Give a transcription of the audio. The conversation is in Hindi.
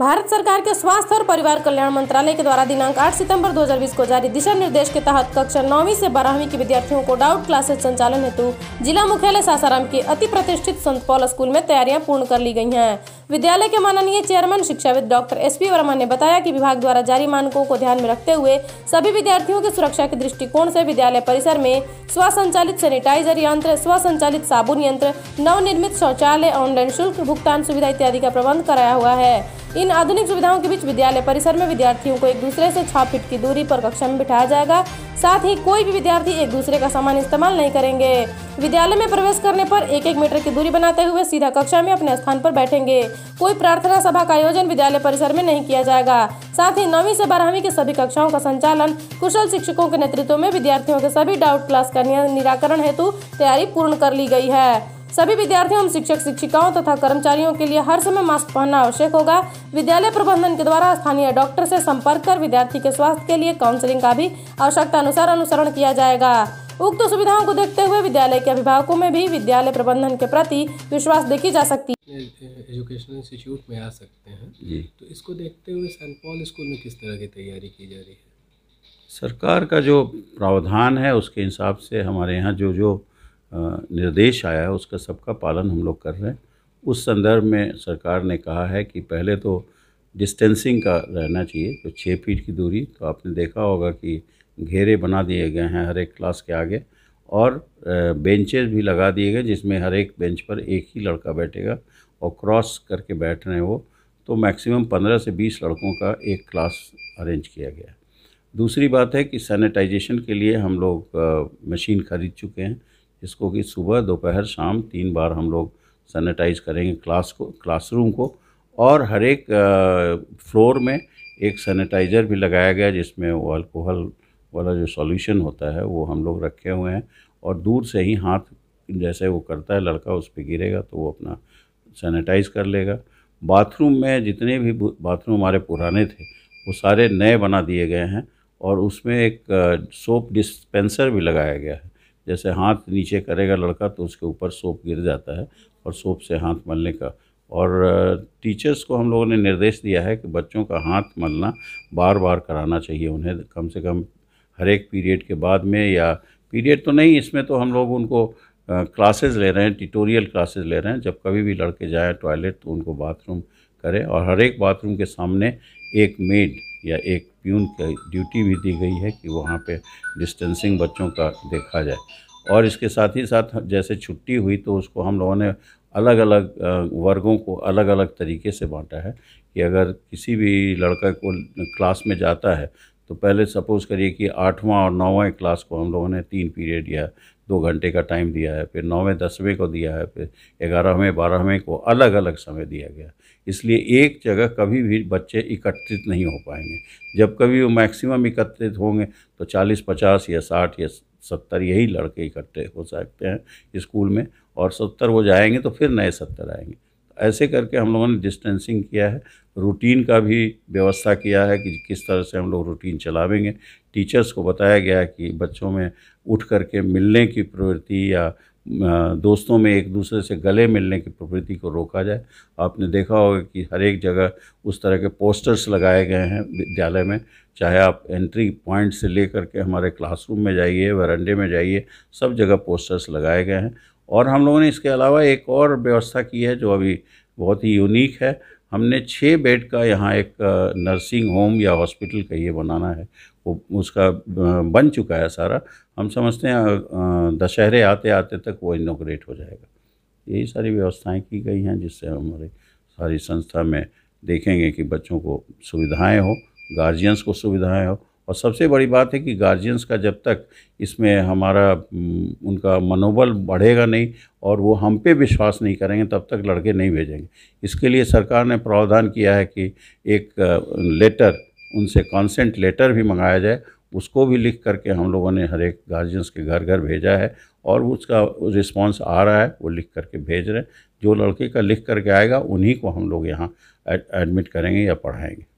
भारत सरकार के स्वास्थ्य और परिवार कल्याण मंत्रालय के द्वारा दिनांक 8 सितंबर 2020 को जारी दिशा निर्देश के तहत कक्षा नौवीं से बारहवीं के विद्यार्थियों को डाउट क्लासेस संचालन हेतु जिला मुख्यालय सासाराम के अति प्रतिष्ठित संत पॉल स्कूल में तैयारियां पूर्ण कर ली गई हैं विद्यालय के माननीय चेयरमैन शिक्षाविद डॉक्टर एस पी वर्मा ने बताया की विभाग द्वारा जारी मानकों को ध्यान में रखते हुए सभी विद्यार्थियों की सुरक्षा के दृष्टिकोण ऐसी विद्यालय परिसर में स्व संचालित सैनिटाइजर यंत्र स्व संचालित साबुन यंत्र नवनिर्मित शौचालय ऑनलाइन शुल्क भुगतान सुविधा इत्यादि का प्रबंध कराया हुआ है इन आधुनिक सुविधाओं के बीच विद्यालय परिसर में विद्यार्थियों को एक दूसरे से छः फीट की दूरी पर कक्षा में बिठाया जाएगा साथ ही कोई भी विद्यार्थी एक दूसरे का सामान इस्तेमाल नहीं करेंगे विद्यालय में प्रवेश करने पर एक एक मीटर की दूरी बनाते हुए सीधा कक्षा में अपने स्थान पर बैठेंगे कोई प्रार्थना सभा का आयोजन विद्यालय परिसर में नहीं किया जाएगा साथ ही नौवीं से बारहवीं के सभी कक्षाओं का संचालन कुशल शिक्षकों के नेतृत्व में विद्यार्थियों के सभी डाउट क्लास का निराकरण हेतु तैयारी पूर्ण कर ली गई है सभी विद्यार्थियों एवं शिक्षक शिक्षिकाओं तथा कर्मचारियों के लिए हर समय मास्क पहनना आवश्यक होगा विद्यालय प्रबंधन के द्वारा स्थानीय डॉक्टर से संपर्क कर विद्यार्थी के स्वास्थ्य के लिए काउंसलिंग का भी आवश्यकता अनुसार अनुसरण किया जाएगा उक्त सुविधाओं को देखते हुए विद्यालय के अभिभावकों में भी विद्यालय प्रबंधन के प्रति विश्वास देखी जा सकती है एजुकेशनल इंस्टीट्यूट में आ सकते हैं जी तो इसको देखते हुए सेंट पॉल स्कूल में किस तरह की तैयारी की जा रही है सरकार का जो प्रावधान है उसके हिसाब से हमारे यहाँ जो जो निर्देश आया है उसका सबका पालन हम लोग कर रहे हैं उस संदर्भ में सरकार ने कहा है कि पहले तो डिस्टेंसिंग का रहना चाहिए तो छः फीट की दूरी तो आपने देखा होगा कि घेरे बना दिए गए हैं हर एक क्लास के आगे और बेंचेस भी लगा दिए गए जिसमें हर एक बेंच पर एक ही लड़का बैठेगा और क्रॉस करके बैठ रहे हैं वो तो मैक्सिमम पंद्रह से बीस लड़कों का एक क्लास अरेंज किया गया दूसरी बात है कि सैनिटाइजेशन के लिए हम लोग मशीन ख़रीद चुके हैं इसको कि सुबह दोपहर शाम तीन बार हम लोग सैनिटाइज करेंगे क्लास को क्लासरूम को और हर एक फ्लोर में एक सैनिटाइज़र भी लगाया गया जिसमें वो अल्कोहल वाला जो सॉल्यूशन होता है वो हम लोग रखे हुए हैं और दूर से ही हाथ जैसे वो करता है लड़का उस पर गिरेगा तो वो अपना सैनिटाइज़ कर लेगा बाथरूम में जितने भी बाथरूम हमारे पुराने थे वो सारे नए बना दिए गए हैं और उसमें एक सोप डिस्पेंसर भी लगाया गया है जैसे हाथ नीचे करेगा लड़का तो उसके ऊपर सोप गिर जाता है और सोप से हाथ मलने का और टीचर्स को हम लोगों ने निर्देश दिया है कि बच्चों का हाथ मलना बार बार कराना चाहिए उन्हें कम से कम हर एक पीरियड के बाद में या पीरियड तो नहीं इसमें तो हम लोग उनको क्लासेस ले रहे हैं ट्यूटोरियल क्लासेस ले रहे हैं जब कभी भी लड़के जाए टॉयलेट तो उनको बाथरूम करें और हर एक बाथरूम के सामने एक मेड या एक प्यून की ड्यूटी भी दी गई है कि वहाँ पे डिस्टेंसिंग बच्चों का देखा जाए और इसके साथ ही साथ जैसे छुट्टी हुई तो उसको हम लोगों ने अलग अलग वर्गों को अलग अलग तरीके से बांटा है कि अगर किसी भी लड़का को क्लास में जाता है तो पहले सपोज़ करिए कि आठवां और नौवां क्लास को हम लोगों ने तीन पीरियड या दो घंटे का टाइम दिया है फिर नौवें दसवें को दिया है फिर ग्यारहवें बारहवें को अलग अलग समय दिया गया इसलिए एक जगह कभी भी बच्चे एकत्रित नहीं हो पाएंगे जब कभी वो मैक्सिमम एकत्रित होंगे तो चालीस पचास या साठ या सत्तर यही लड़के इकट्ठे हो सकते हैं स्कूल में और सत्तर वो जाएंगे तो फिर नए सत्तर आएंगे ऐसे करके हम लोगों ने डिस्टेंसिंग किया है रूटीन का भी व्यवस्था किया है कि किस तरह से हम लोग रूटीन चलावेंगे टीचर्स को बताया गया कि बच्चों में उठ करके मिलने की प्रवृत्ति या दोस्तों में एक दूसरे से गले मिलने की प्रवृत्ति को रोका जाए आपने देखा होगा कि हर एक जगह उस तरह के पोस्टर्स लगाए गए हैं विद्यालय में चाहे आप एंट्री पॉइंट से लेकर के हमारे क्लासरूम में जाइए वरंडे में जाइए सब जगह पोस्टर्स लगाए गए हैं और हम लोगों ने इसके अलावा एक और व्यवस्था की है जो अभी बहुत ही यूनिक है हमने छः बेड का यहाँ एक नर्सिंग होम या हॉस्पिटल का ये बनाना है उसका बन चुका है सारा हम समझते हैं दशहरे आते आते तक वो इनोग्रेट हो जाएगा यही सारी व्यवस्थाएं की गई हैं जिससे हमारे सारी संस्था में देखेंगे कि बच्चों को सुविधाएं हो गार्जियंस को सुविधाएं हो और सबसे बड़ी बात है कि गार्जियंस का जब तक इसमें हमारा उनका मनोबल बढ़ेगा नहीं और वो हम पे विश्वास नहीं करेंगे तब तक लड़के नहीं भेजेंगे इसके लिए सरकार ने प्रावधान किया है कि एक लेटर उनसे कॉन्सेंट लेटर भी मंगाया जाए उसको भी लिख करके हम लोगों ने हर एक गार्जियंस के घर घर भेजा है और उसका रिस्पांस आ रहा है वो लिख करके भेज रहे हैं जो लड़के का लिख करके आएगा उन्हीं को हम लोग यहाँ एडमिट करेंगे या पढ़ाएंगे